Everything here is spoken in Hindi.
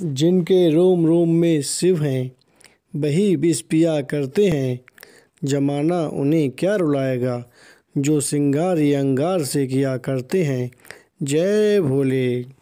जिनके रोम रोम में शिव हैं वही विष पिया करते हैं जमाना उन्हें क्या रुलाएगा जो सिंगार या अंगार से किया करते हैं जय भोले